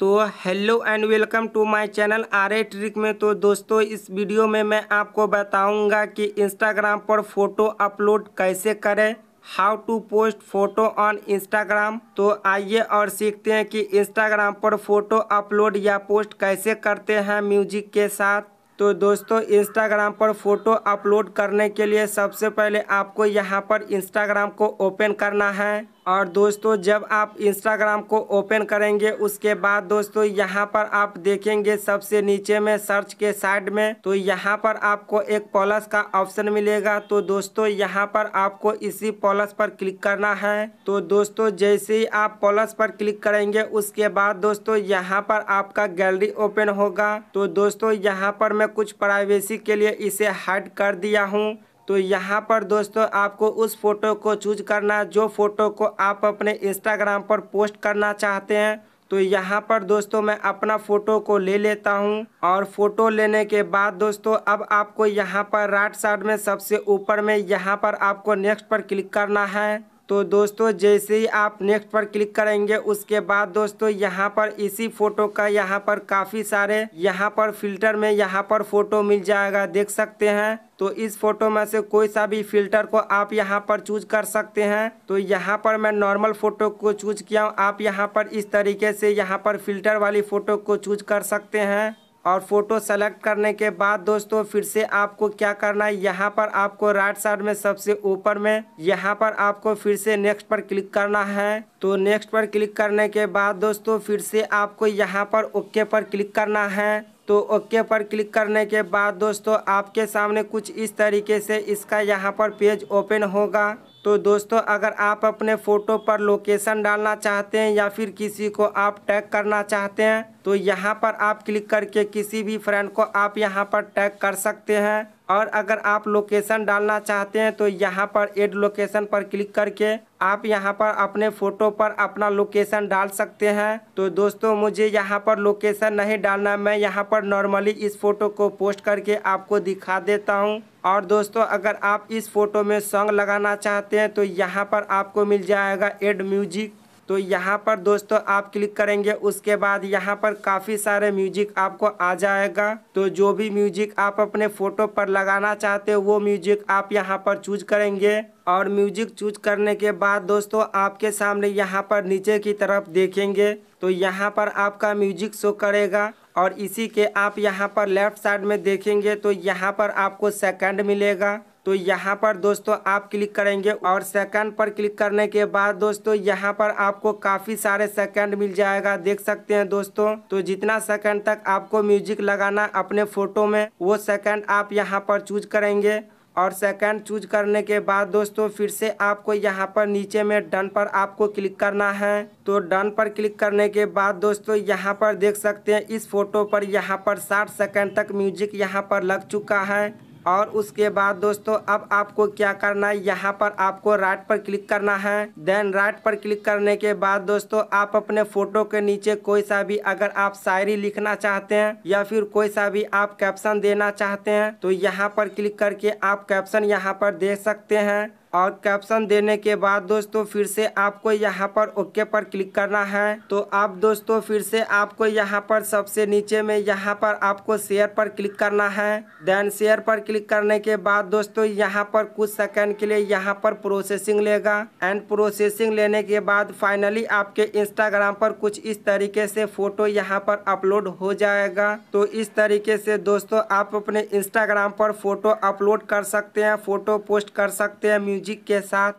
तो hello and welcome to my channel R A trick में तो दोस्तों इस वीडियो में मैं आपको बताऊंगा कि इंस्टाग्राम पर फ़ोटो अपलोड कैसे करें how to post photo on Instagram तो आइए और सीखते हैं कि इंस्टाग्राम पर फ़ोटो अपलोड या पोस्ट कैसे करते हैं म्यूजिक के साथ तो दोस्तों इंस्टाग्राम पर फ़ोटो अपलोड करने के लिए सबसे पहले आपको यहाँ पर इंस्टाग्राम को ओपन करना है और दोस्तों जब आप इंस्टाग्राम को ओपन करेंगे उसके बाद दोस्तों यहाँ पर आप देखेंगे सबसे नीचे में सर्च के साइड में तो यहाँ पर आपको एक प्लस का ऑप्शन मिलेगा तो दोस्तों यहाँ पर आपको इसी प्लस पर क्लिक करना है तो दोस्तों जैसे ही आप प्लस पर क्लिक करेंगे उसके बाद दोस्तों यहाँ पर आपका गैलरी ओपन होगा तो दोस्तों यहाँ पर मैं कुछ प्राइवेसी के लिए इसे हाइड कर दिया हूँ तो यहाँ पर दोस्तों आपको उस फ़ोटो को चूज करना जो फ़ोटो को आप अपने इंस्टाग्राम पर पोस्ट करना चाहते हैं तो यहाँ पर दोस्तों मैं अपना फ़ोटो को ले लेता हूँ और फ़ोटो लेने के बाद दोस्तों अब आपको यहाँ पर राइट साइड में सबसे ऊपर में यहाँ पर आपको नेक्स्ट पर क्लिक करना है तो दोस्तों जैसे ही आप नेक्स्ट पर क्लिक करेंगे उसके बाद दोस्तों यहाँ पर इसी फोटो का यहाँ पर काफ़ी सारे यहाँ पर फिल्टर में यहाँ पर फोटो मिल जाएगा देख सकते हैं तो इस फोटो में से कोई सा भी फिल्टर को आप यहाँ पर चूज कर सकते हैं तो यहाँ पर मैं नॉर्मल फोटो को चूज किया हूँ आप यहाँ पर इस तरीके से यहाँ पर फिल्टर वाली फोटो को चूज कर सकते हैं और फ़ोटो सेलेक्ट करने के बाद दोस्तों फिर से आपको क्या करना है यहाँ पर आपको राइट साइड में सबसे ऊपर में यहाँ पर आपको फिर से नेक्स्ट पर क्लिक करना है तो नेक्स्ट पर क्लिक करने के बाद दोस्तों फिर से आपको यहाँ पर ओके पर क्लिक करना है तो ओके पर क्लिक करने के बाद दोस्तों आपके सामने कुछ इस तरीके से इसका यहाँ पर पेज ओपन होगा तो दोस्तों अगर आप अपने फ़ोटो पर लोकेशन डालना चाहते हैं या फिर किसी को आप टैग करना चाहते हैं तो यहाँ पर आप क्लिक करके किसी भी फ्रेंड को आप यहाँ पर टैग कर सकते हैं और अगर आप लोकेशन डालना चाहते हैं तो यहाँ पर एड लोकेशन पर क्लिक करके आप यहाँ पर अपने फ़ोटो पर अपना लोकेशन डाल सकते हैं तो दोस्तों मुझे यहाँ पर लोकेशन नहीं डालना मैं यहाँ पर नॉर्मली इस फ़ोटो को पोस्ट करके आपको दिखा देता हूँ और दोस्तों अगर आप इस फ़ोटो में सॉन्ग लगाना चाहते हैं तो यहाँ पर आपको मिल जाएगा एड म्यूजिक तो यहाँ पर दोस्तों आप क्लिक करेंगे उसके बाद यहाँ पर काफ़ी सारे म्यूजिक आपको आ जाएगा तो जो भी म्यूजिक आप अपने फ़ोटो पर लगाना चाहते हो वो म्यूजिक आप यहाँ पर चूज करेंगे और म्यूजिक चूज करने के बाद दोस्तों आपके सामने यहाँ पर नीचे की तरफ देखेंगे तो यहाँ पर आपका म्यूजिक शो करेगा और इसी के आप यहाँ पर लेफ्ट साइड में देखेंगे तो यहाँ पर आपको सेकंड मिलेगा तो यहाँ पर दोस्तों आप क्लिक करेंगे और सेकंड पर क्लिक करने के बाद दोस्तों यहाँ पर आपको काफ़ी सारे सेकंड मिल जाएगा देख सकते हैं दोस्तों तो जितना सेकंड तक आपको म्यूजिक लगाना अपने फ़ोटो में वो सेकंड आप यहाँ पर चूज करेंगे और सेकंड चूज करने के बाद दोस्तों फिर से आपको यहाँ पर नीचे में डन पर आपको क्लिक करना है तो डन पर क्लिक करने के बाद दोस्तों यहाँ पर देख सकते हैं इस फोटो पर यहाँ पर 60 सेकंड तक म्यूजिक यहाँ पर लग चुका है और उसके बाद दोस्तों अब आपको क्या करना है यहाँ पर आपको राइट पर क्लिक करना है देन राइट पर क्लिक करने के बाद दोस्तों आप अपने फोटो के नीचे कोई सा भी अगर आप शायरी लिखना चाहते हैं या फिर कोई सा भी आप कैप्शन देना चाहते हैं तो यहाँ पर क्लिक करके आप कैप्शन यहाँ पर दे सकते हैं और कैप्शन देने के बाद दोस्तों फिर से आपको यहाँ पर ओके पर क्लिक करना है तो आप दोस्तों फिर से आपको यहाँ पर सबसे नीचे में यहाँ पर आपको शेयर पर क्लिक करना है देन शेयर पर क्लिक करने के बाद दोस्तों यहाँ पर कुछ सेकंड के लिए यहाँ पर प्रोसेसिंग लेगा एंड प्रोसेसिंग लेने के बाद फाइनली आपके इंस्टाग्राम पर कुछ इस तरीके से फोटो यहाँ पर अपलोड हो जाएगा तो इस तरीके से दोस्तों आप अपने इंस्टाग्राम पर फोटो अपलोड कर सकते हैं फोटो पोस्ट कर सकते हैं म्यूजिक के साथ